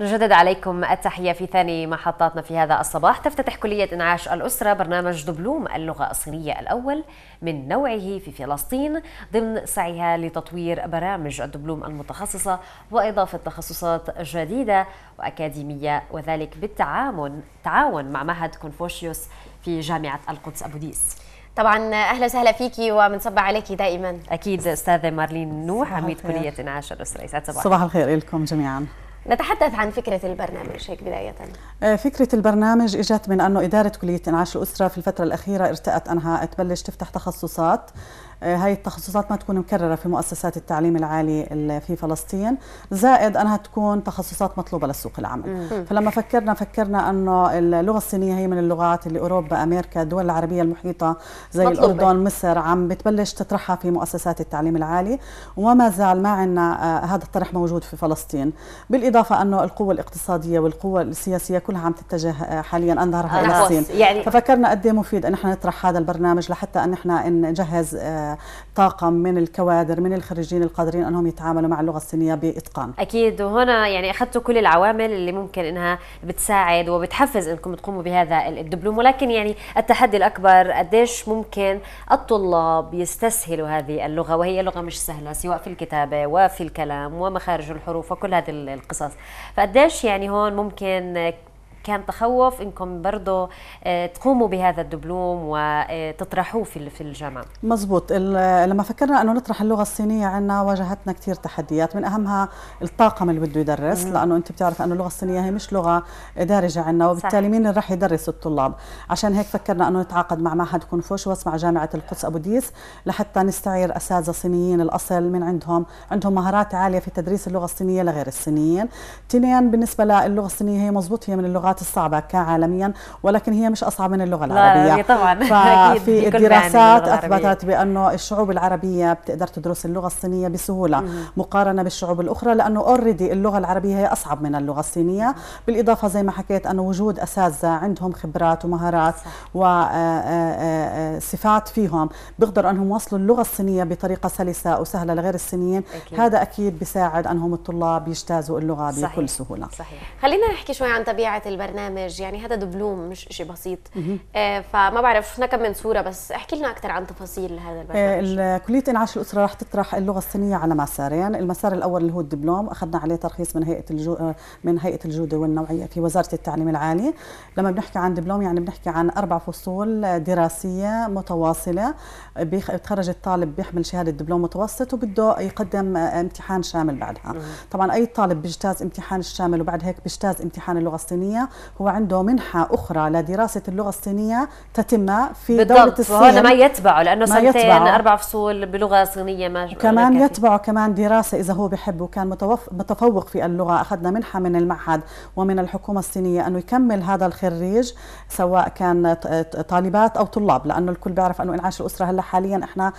نجدد عليكم التحية في ثاني محطاتنا في هذا الصباح تفتتح كلية إنعاش الأسرة برنامج دبلوم اللغة الصينية الأول من نوعه في فلسطين ضمن سعيها لتطوير برامج الدبلوم المتخصصة وإضافة تخصصات جديدة وأكاديمية وذلك بالتعاون تعاون مع معهد كونفوشيوس في جامعة القدس أبو ديس طبعا اهلا وسهلا فيكي ومنصب عليك دائما اكيد استاذه مارلين نوح عميد كليه انعاش الاسره يسعد صباحك صباح الخير لكم جميعا نتحدث عن فكرة البرنامج هيك بداية آه، فكرة البرنامج إجت من أنه إدارة كلية إنعاش الأسرة في الفترة الأخيرة ارتأت أنها تبلش تفتح تخصصات آه، هاي التخصصات ما تكون مكررة في مؤسسات التعليم العالي في فلسطين زائد أنها تكون تخصصات مطلوبة لسوق العمل فلما فكرنا فكرنا أنه اللغة الصينية هي من اللغات اللي أوروبا أمريكا الدول العربية المحيطة زي مطلوبة. الأردن مصر عم بتبلش تطرحها في مؤسسات التعليم العالي وما زال ما عندنا آه، هذا الطرح موجود في فلسطين بالإضافة أنه القوة الاقتصادية والقوة السياسية كلها عم تتجه آه، حاليا أنظرها إلى الصين يعني ففكرنا قد إيه مفيد أن احنا نطرح هذا البرنامج لحتى أن احنا نجهز طاقم من الكوادر من الخريجين القادرين انهم يتعاملوا مع اللغه الصينيه باتقان اكيد وهنا يعني اخذتوا كل العوامل اللي ممكن انها بتساعد وبتحفز انكم تقوموا بهذا الدبلوم ولكن يعني التحدي الاكبر قديش ممكن الطلاب يستسهلوا هذه اللغه وهي لغه مش سهله سواء في الكتابه وفي الكلام ومخارج الحروف وكل هذه القصص فقديش يعني هون ممكن كان تخوف انكم برضه آه، تقوموا بهذا الدبلوم وتطرحوه آه، في في الجامعه مزبوط لما فكرنا انه نطرح اللغه الصينيه عندنا واجهتنا كثير تحديات من اهمها الطاقم اللي بده يدرس لانه انت بتعرف انه اللغه الصينيه هي مش لغه دارجه عندنا وبالتالي مين اللي راح يدرس الطلاب عشان هيك فكرنا انه نتعاقد مع معهد كونفوشيوس مع جامعه القدس ابو ديس لحتى نستعير اساتذه صينيين الاصل من عندهم عندهم مهارات عاليه في تدريس اللغه الصينيه لغير الصينيين ثانيا بالنسبه للغه الصينيه هي مزبوط هي من اللغات اللغات الصعبة كعالميا ولكن هي مش أصعب من اللغة العربية طبعا ففي الدراسات أثبتت بأنه الشعوب العربية بتقدر تدرس اللغة الصينية بسهولة مقارنة بالشعوب الأخرى لأنه اوريدي اللغة العربية هي أصعب من اللغة الصينية بالإضافة زي ما حكيت أنه وجود أساتذة عندهم خبرات ومهارات وصفات آه، آه، آه، فيهم بيقدروا أنهم يوصلوا اللغة الصينية بطريقة سلسة وسهلة لغير الصينيين أكيد. هذا أكيد بيساعد أنهم الطلاب يجتازوا اللغة بكل سهولة صحيح خلينا نحكي شوي عن طبيعة البلد البرنامج يعني هذا دبلوم مش شيء بسيط آه فما بعرف شفنا كم من صوره بس احكي لنا اكثر عن تفاصيل هذا البرنامج آه، كليه انعاش الاسره راح تطرح اللغه الصينيه على مسارين المسار الاول اللي هو الدبلوم اخذنا عليه ترخيص من هيئه الجو... آه، من هيئه الجوده والنوعيه في وزاره التعليم العالي لما بنحكي عن دبلوم يعني بنحكي عن اربع فصول دراسيه متواصله بيتخرج الطالب بيحمل شهاده دبلوم متوسط وبده يقدم آه، امتحان شامل بعدها طبعا اي طالب بيجتاز امتحان الشامل وبعد هيك بيجتاز امتحان اللغه الصينيه هو عنده منحة أخرى لدراسة اللغة الصينية تتم في بالضبط. دولة الصين وهذا ما يتبعه لأنه ما سنتين يتبعه. أربع فصول بلغة صينية ما كمان يتبعه كمان دراسة إذا هو بحب وكان متفوق في اللغة أخذنا منحة من المعهد ومن الحكومة الصينية أنه يكمل هذا الخريج سواء كان طالبات أو طلاب لأنه الكل بيعرف أنه إنعاش الأسرة هلا حاليا إحنا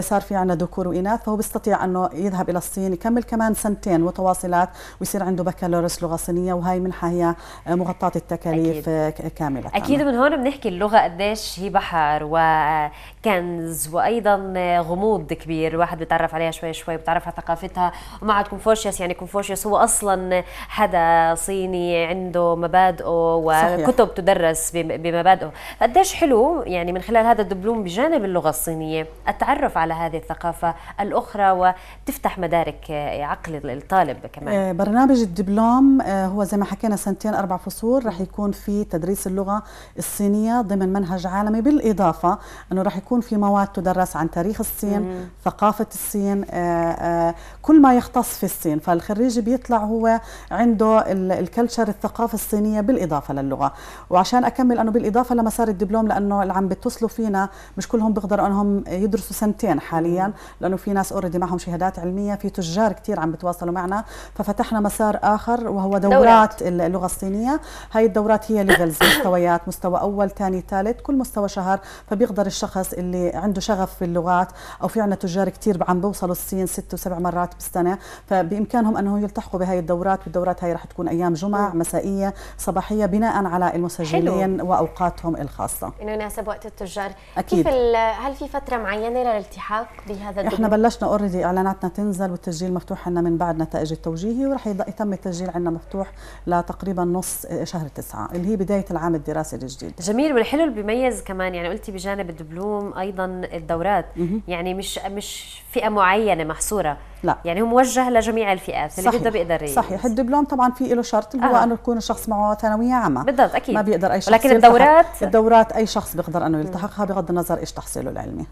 صار في عندنا ذكور وإناث فهو بيستطيع أنه يذهب إلى الصين يكمل كمان سنتين متواصلات ويصير عنده بكالوريوس لغة صينية وهي منحة هي مغطاة مغطاه التكاليف أكيد. كامله اكيد من هون بنحكي اللغه قديش هي بحر وكنز وايضا غموض كبير الواحد بيتعرف عليها شوي شوي بتعرف على ثقافتها ومع كونفوشيوس يعني كونفوشيوس هو اصلا حدا صيني عنده مبادئه وكتب صحيح. تدرس بمبادئه قديش حلو يعني من خلال هذا الدبلوم بجانب اللغه الصينيه التعرف على هذه الثقافه الاخرى وتفتح مدارك عقل الطالب كمان آه، برنامج الدبلوم آه، هو زي ما حكينا سنتين اربع فصول شهور رح يكون في تدريس اللغة الصينية ضمن منهج عالمي بالإضافة أنه رح يكون في مواد تدرس عن تاريخ الصين مم. ثقافة الصين آآ آه، آآ آه، كل ما يختص في الصين فالخريج بيطلع هو عنده الكلتشر الثقافة الصينية بالإضافة للغة وعشان أكمل أنه بالإضافة لمسار الدبلوم لأنه اللي عم بيتصلوا فينا مش كلهم بيقدروا أنهم يدرسوا سنتين حاليا لأنه في ناس أوريدي معهم شهادات علمية في تجار كتير عم بتواصلوا معنا ففتحنا مسار آخر وهو دورات, دورات. اللغة الصينية هاي الدورات هي ليفلز مستويات مستوى أول ثاني ثالث كل مستوى شهر فبيقدر الشخص اللي عنده شغف في اللغات أو في عندنا تجار كثير عم بوصلوا الصين ست وسبع مرات بالسنة فبإمكانهم أنهم يلتحقوا بهاي الدورات والدورات هاي رح تكون أيام جمع مسائية صباحية بناء على المسجلين حلو. وأوقاتهم الخاصة إنه يناسب وقت التجار أكيد كيف هل في فترة معينة للالتحاق بهذا الدور؟ إحنا بلشنا اوريدي إعلاناتنا تنزل والتسجيل مفتوح عندنا من بعد نتائج التوجيهي ورح يتم التسجيل عندنا مفتوح لتقريبا نص شهر تسعة اللي هي بداية العام الدراسي الجديد جميل والحلو اللي بيميز كمان يعني قلتي بجانب الدبلوم أيضا الدورات مه. يعني مش مش فئة معينة محصورة لا يعني هو موجه لجميع الفئات اللي بده بيقدر يميز. صحيح الدبلوم طبعا في له شرط اللي هو آه. انه يكون الشخص معه ثانويه عامه بالضبط اكيد ما بيقدر اي شخص ولكن الدورات الدورات اي شخص بيقدر انه يلتحقها بغض النظر ايش تحصيله العلمي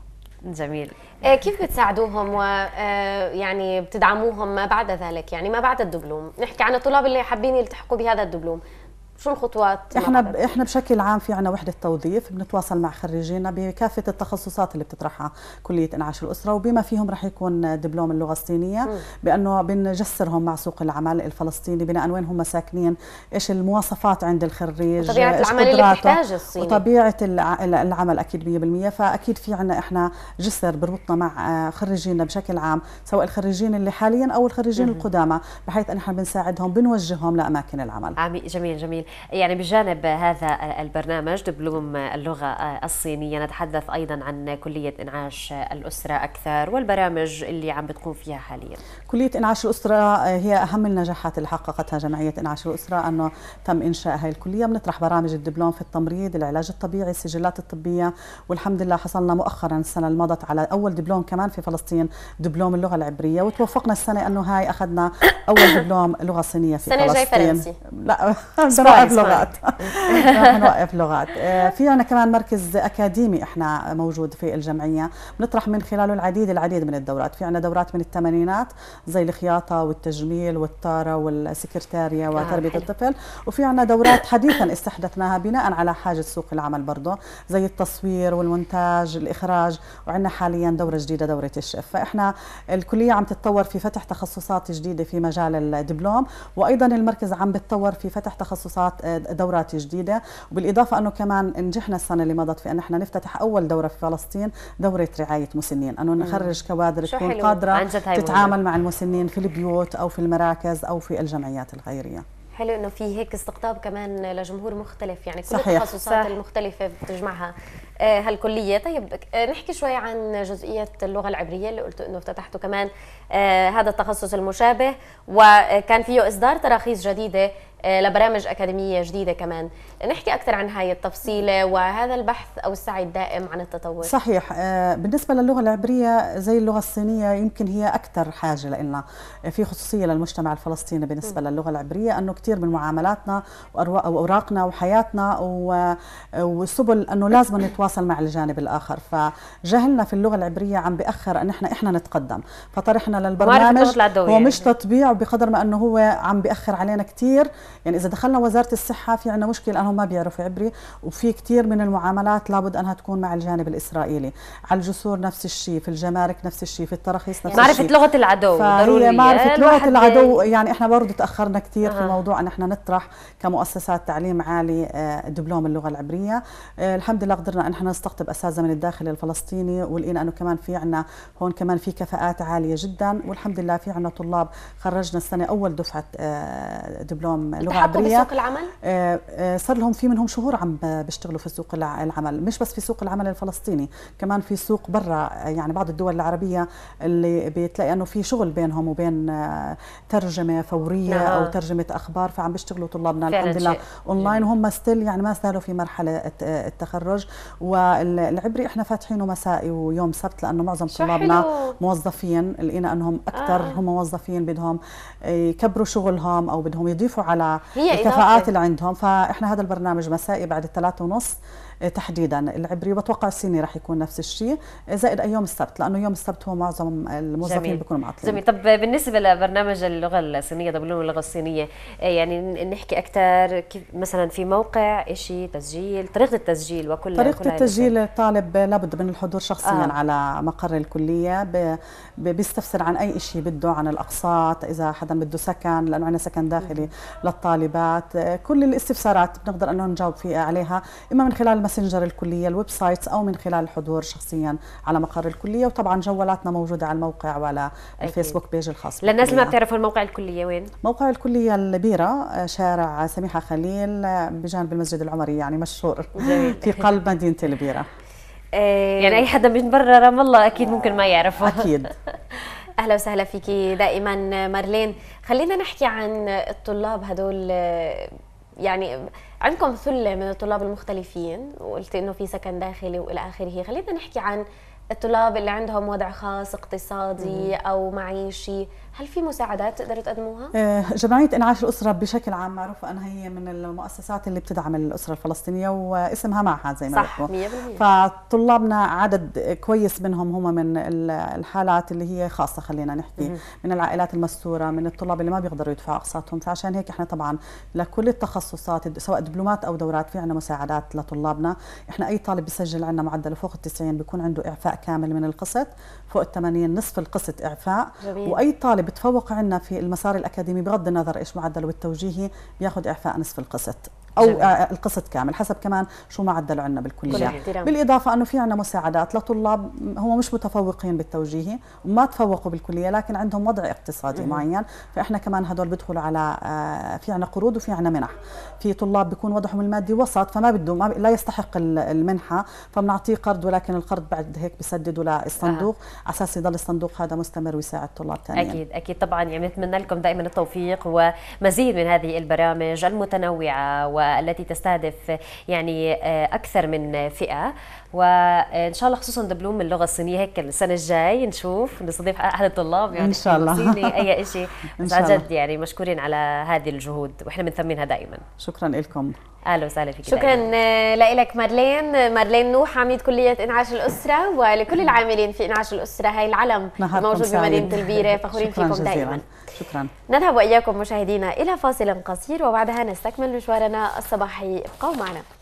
جميل آه، كيف بتساعدوهم و آه، يعني بتدعموهم ما بعد ذلك يعني ما بعد الدبلوم نحكي عن الطلاب اللي حابين يلتحقوا بهذا الدبلوم شو الخطوات؟ احنا ب... احنا بشكل عام في عندنا وحده توظيف بنتواصل مع خريجينا بكافه التخصصات اللي بتطرحها كليه انعاش الاسره وبما فيهم رح يكون دبلوم اللغه الصينيه م. بانه بنجسرهم مع سوق العمل الفلسطيني بناء وين هم ساكنين، ايش المواصفات عند الخريج، طبيعه العمل اللي بتحتاج الصيني وطبيعه العمل اكيد 100% فاكيد في عندنا احنا جسر بربطنا مع آه، خريجينا بشكل عام سواء الخريجين اللي حاليا او الخريجين القدامى بحيث ان احنا بنساعدهم بنوجههم لاماكن العمل. جميل جميل يعني بجانب هذا البرنامج دبلوم اللغة الصينية نتحدث أيضا عن كلية إنعاش الأسرة أكثر والبرامج اللي عم بتقوم فيها حاليا كلية إنعاش الأسرة هي أهم النجاحات اللي حققتها جمعية إنعاش الأسرة أنه تم إنشاء هاي الكلية بنطرح برامج الدبلوم في التمريض العلاج الطبيعي السجلات الطبية والحمد لله حصلنا مؤخرا السنة الماضية على أول دبلوم كمان في فلسطين دبلوم اللغة العبرية وتوفقنا السنة أنه هاي أخذنا أول دبلوم لغة صينية في فلسطين السنة الجاي فرنسي لا طيب. نوقف لغات رح نوقف لغات في عنا كمان مركز اكاديمي احنا موجود في الجمعيه بنطرح من خلاله العديد العديد من الدورات في عنا دورات من الثمانينات زي الخياطه والتجميل والطاره والسكرتاريه آه، وتربيه الطفل وفي عنا دورات حديثا استحدثناها بناء على حاجه سوق العمل برضه زي التصوير والمونتاج الاخراج وعندنا حاليا دوره جديده دوره الشيف فاحنا الكليه عم تتطور في فتح تخصصات جديده في مجال الدبلوم وايضا المركز عم بتطور في فتح تخصصات دورات دورات جديده وبالاضافه انه كمان نجحنا السنه اللي مضت في ان احنا نفتتح اول دوره في فلسطين دوره رعايه مسنين انه نخرج كوادر تكون قادره تتعامل مع المسنين في البيوت او في المراكز او في الجمعيات الخيريه حلو انه في هيك استقطاب كمان لجمهور مختلف يعني كل صحيح. التخصصات صح. المختلفه بتجمعها آه، هالكليه طيب آه، نحكي شوي عن جزئيه اللغه العبريه اللي قلتوا انه افتتحتوا كمان آه، هذا التخصص المشابه وكان فيه اصدار تراخيص جديده لبرامج اكاديميه جديده كمان نحكي اكثر عن هاي التفصيله وهذا البحث او السعي الدائم عن التطور صحيح بالنسبه للغه العبريه زي اللغه الصينيه يمكن هي اكثر حاجه لنا في خصوصيه للمجتمع الفلسطيني بالنسبه م. للغه العبريه انه كثير من معاملاتنا واوراقنا وحياتنا وسبل انه لازم نتواصل نتواصل مع الجانب الاخر فجهلنا في اللغه العبريه عم باخر ان احنا احنا نتقدم فطرحنا للبرنامج هو يعني. مش تطبيع بقدر ما انه هو عم باخر علينا كثير يعني اذا دخلنا وزاره الصحه في عندنا مشكله انهم ما بيعرفوا عبري وفي كثير من المعاملات لابد انها تكون مع الجانب الاسرائيلي على الجسور نفس الشيء في الجمارك نفس الشيء في التراخيص نفس يعني الشيء معرفه لغه العدو ضروري معرفه لغه العدو يعني احنا برضه تاخرنا كثير أه. في موضوع ان احنا نطرح كمؤسسات تعليم عالي آه، دبلوم اللغه العبريه آه، الحمد لله قدرنا ان نحن نستقطب اساتذه من الداخل الفلسطيني ولقينا انه كمان في عنا هون كمان في كفاءات عاليه جدا والحمد لله في عنا طلاب خرجنا السنه اول دفعه آه، دبلوم لغه عبريه بسوق العمل آه، آه، صار لهم في منهم شهور عم بيشتغلوا في سوق العمل مش بس في سوق العمل الفلسطيني كمان في سوق برا يعني بعض الدول العربيه اللي بتلاقي انه في شغل بينهم وبين ترجمه فوريه نعم. او ترجمه اخبار فعم بيشتغلوا طلابنا الحمد لله اونلاين وهم ستيل يعني ما زالوا في مرحله التخرج والعبري احنا فاتحينه مسائي ويوم سبت لانه معظم طلابنا موظفين لقينا انهم اكثر آه. هم موظفين بدهم يكبروا شغلهم او بدهم يضيفوا على الكفاءات اللي عندهم فاحنا هذا البرنامج مسائي بعد الثلاثة ونص تحديدا العبري واتوقع الصيني راح يكون نفس الشيء زائد يوم السبت لانه يوم السبت هو معظم الموظفين بيكونوا معطلين جميل طب بالنسبه لبرنامج اللغه الصينيه دبلوم اللغه الصينيه إيه يعني نحكي اكثر مثلا في موقع شيء تسجيل طريقه التسجيل وكل طريقه التسجيل الطالب لابد من الحضور شخصيا آه. على مقر الكليه بيستفسر عن اي شيء بده عن الاقساط اذا حدا بده سكن لانه عندنا سكن داخلي للطالبات كل الاستفسارات بنقدر انه نجاوب فيها عليها اما من خلال ماسنجر الكليه الويب سايت او من خلال الحضور شخصيا على مقر الكليه وطبعا جوالاتنا موجوده على الموقع وعلى الفيسبوك بيج الخاص للناس اللي ما بتعرفوا الموقع الكليه وين موقع الكليه البيره آه، شارع سميحه خليل آه، بجانب المسجد العمري يعني مشهور في قلب مدينه البيره آه، يعني اي حدا من برا رام الله اكيد ممكن ما يعرفه اكيد اهلا وسهلا فيكي دائما مارلين خلينا نحكي عن الطلاب هدول يعني عندكم ثله من الطلاب المختلفين وقلت انه في سكن داخلي والى اخره خلينا نحكي عن الطلاب اللي عندهم وضع خاص اقتصادي او معيشي هل في مساعدات تقدروا تقدموها؟ آه، جمعية إنعاش الأسرة بشكل عام معروفة أنها هي من المؤسسات اللي بتدعم الأسرة الفلسطينية واسمها معهد زي ما صح 100% فطلابنا عدد كويس منهم هم من الحالات اللي هي خاصة خلينا نحكي م -م. من العائلات المستورة من الطلاب اللي ما بيقدروا يدفعوا أقساطهم فعشان هيك إحنا طبعا لكل التخصصات سواء دبلومات أو دورات في عندنا مساعدات لطلابنا إحنا أي طالب بيسجل عندنا معدل فوق ال 90 بيكون عنده إعفاء كامل من القسط فوق ال 80 نصف القسط إعفاء جميل. وأي طالب اللي بتفوق عنا في المسار الأكاديمي بغض النظر إيش معدله التوجيهي بياخد إعفاء نصف القسط او جميل. آه، القسط كامل حسب كمان شو معدل عندنا بالكليه بالاضافه انه في عندنا مساعدات لطلاب هم مش متفوقين بالتوجيهي وما تفوقوا بالكليه لكن عندهم وضع اقتصادي مم. معين فاحنا كمان هدول بيدخلوا على آه، في عندنا قروض وفي عندنا منح في طلاب بيكون وضعهم المادي وسط فما بده ما لا يستحق المنحه فبنعطيه قرض ولكن القرض بعد هيك بسدده للصندوق آه. على اساس يضل الصندوق هذا مستمر ويساعد طلاب ثانيين اكيد اكيد طبعا يعني بنتمنى لكم دائما التوفيق ومزيد من هذه البرامج المتنوعه و والتي تستهدف يعني آه، اكثر من فئه وان شاء الله خصوصا دبلوم اللغه الصينيه هيك السنه الجاي نشوف نستضيف احد الطلاب يعني ان شاء الله اي شيء بس عن جد يعني مشكورين على هذه الجهود واحنا بنثمنها دائما شكرا لكم اهلا وسهلا فيك شكرا آه، لك مارلين آه، مارلين نوح عميد كليه انعاش الاسره ولكل العاملين في انعاش الاسره هاي العلم موجود بمدينه البيره فخورين فيكم جزيلا. دائما شكرا نذهب واياكم مشاهدينا الى فاصل قصير وبعدها نستكمل مشوارنا الصباحي ابقوا معنا